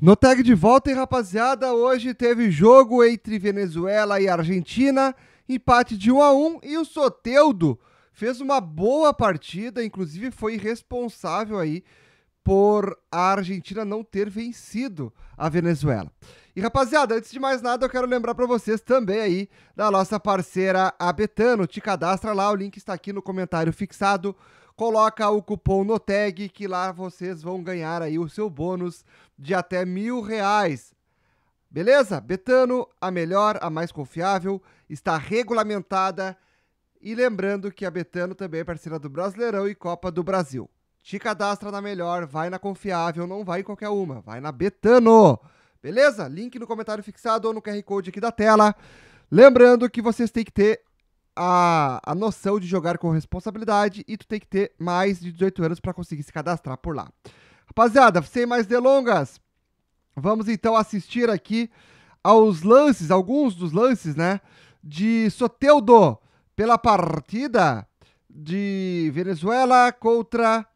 No tag de volta, hein, rapaziada, hoje teve jogo entre Venezuela e Argentina, empate de 1 a 1 e o Soteudo fez uma boa partida, inclusive foi responsável aí por a Argentina não ter vencido a Venezuela. E rapaziada, antes de mais nada, eu quero lembrar para vocês também aí da nossa parceira a Betano. Te cadastra lá, o link está aqui no comentário fixado coloca o cupom no tag que lá vocês vão ganhar aí o seu bônus de até mil reais. Beleza? Betano, a melhor, a mais confiável, está regulamentada. E lembrando que a Betano também é parceira do Brasileirão e Copa do Brasil. Te cadastra na melhor, vai na confiável, não vai em qualquer uma, vai na Betano. Beleza? Link no comentário fixado ou no QR Code aqui da tela. Lembrando que vocês têm que ter a, a noção de jogar com responsabilidade e tu tem que ter mais de 18 anos para conseguir se cadastrar por lá. Rapaziada, sem mais delongas, vamos então assistir aqui aos lances, alguns dos lances, né, de Soteudo pela partida de Venezuela contra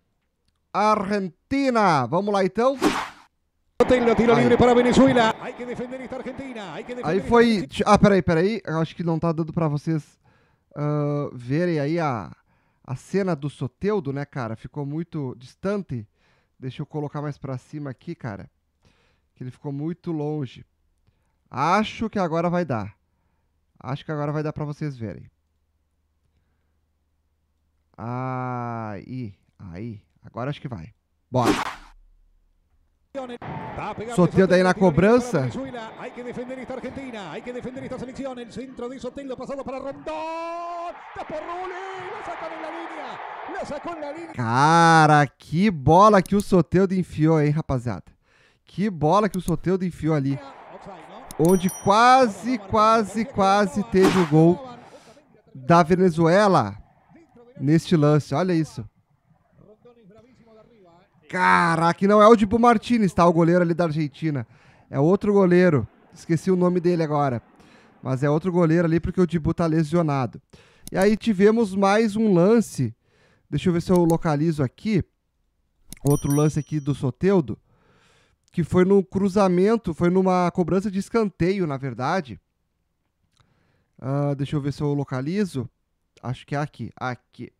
Argentina. Vamos lá então. Aí foi. Ah, peraí, peraí. Eu acho que não tá dando pra vocês uh, verem aí a, a cena do Soteudo, né, cara? Ficou muito distante. Deixa eu colocar mais para cima aqui, cara. Que ele ficou muito longe. Acho que agora vai dar. Acho que agora vai dar para vocês verem. Aí, aí. Agora acho que vai. Bora! Soteldo aí na cobrança. Cara, que bola que o Soteldo enfiou, hein, rapaziada. Que bola que o Soteldo enfiou ali. Onde quase, quase, quase teve o gol da Venezuela neste lance. Olha isso. Caraca, não é o Dibu Martinez, tá? O goleiro ali da Argentina. É outro goleiro. Esqueci o nome dele agora. Mas é outro goleiro ali porque o Dibu tá lesionado. E aí tivemos mais um lance. Deixa eu ver se eu localizo aqui. Outro lance aqui do Soteudo. Que foi no cruzamento, foi numa cobrança de escanteio, na verdade. Uh, deixa eu ver se eu localizo. Acho que é aqui. Aqui.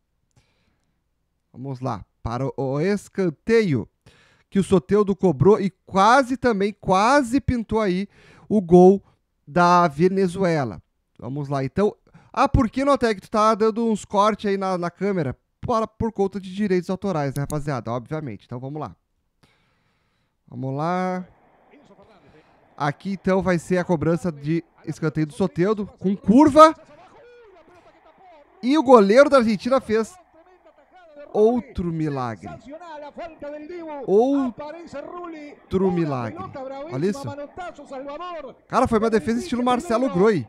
Vamos lá para o escanteio que o Soteldo cobrou e quase também, quase pintou aí o gol da Venezuela. Vamos lá, então. Ah, por que, Notec, tu tá dando uns cortes aí na, na câmera? Por, por conta de direitos autorais, né, rapaziada? Obviamente. Então, vamos lá. Vamos lá. Aqui, então, vai ser a cobrança de escanteio do Soteldo com curva. E o goleiro da Argentina fez outro milagre. Outro milagre. Olha isso. Cara, foi uma defesa estilo Marcelo Groi.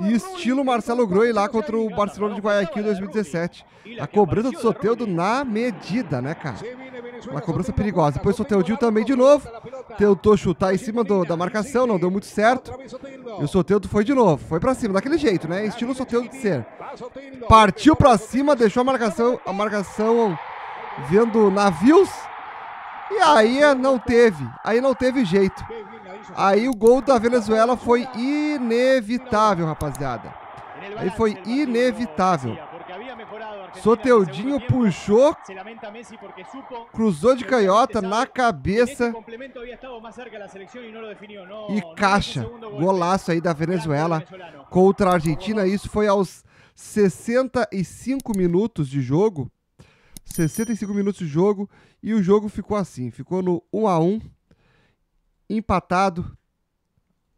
E estilo Marcelo Groi lá contra o Barcelona de Guayaquil em 2017. A cobrança do Soteudo na medida, né, cara? Uma cobrança perigosa. Depois o Soteldo também de novo. Tentou chutar em cima do, da marcação, não deu muito certo. E o Soteldo foi de novo. Foi para cima, daquele jeito, né? Estilo Soteldo de ser. Partiu para cima, deixou a marcação, a marcação vendo navios. E aí não teve. Aí não teve jeito. Aí o gol da Venezuela foi inevitável, rapaziada. Aí foi inevitável. Soteudinho puxou, cruzou de canhota na cabeça e caixa. Golaço aí da Venezuela contra a Argentina. Isso foi aos 65 minutos de jogo. 65 minutos de jogo e o jogo ficou assim, ficou no 1 a 1 empatado.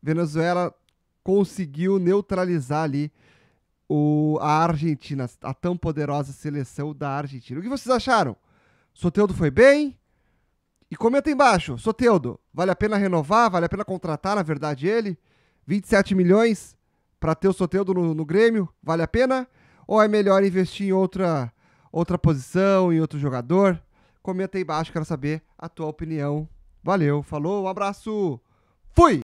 Venezuela conseguiu neutralizar ali o, a Argentina, a tão poderosa seleção da Argentina. O que vocês acharam? Soteudo foi bem? E comenta embaixo, Soteudo, vale a pena renovar? Vale a pena contratar, na verdade, ele? 27 milhões para ter o Soteudo no, no, Grêmio? Vale a pena? Ou é melhor investir em outra, outra posição, em outro jogador? Comenta aí embaixo, quero saber a tua opinião. Valeu, falou, um abraço, fui!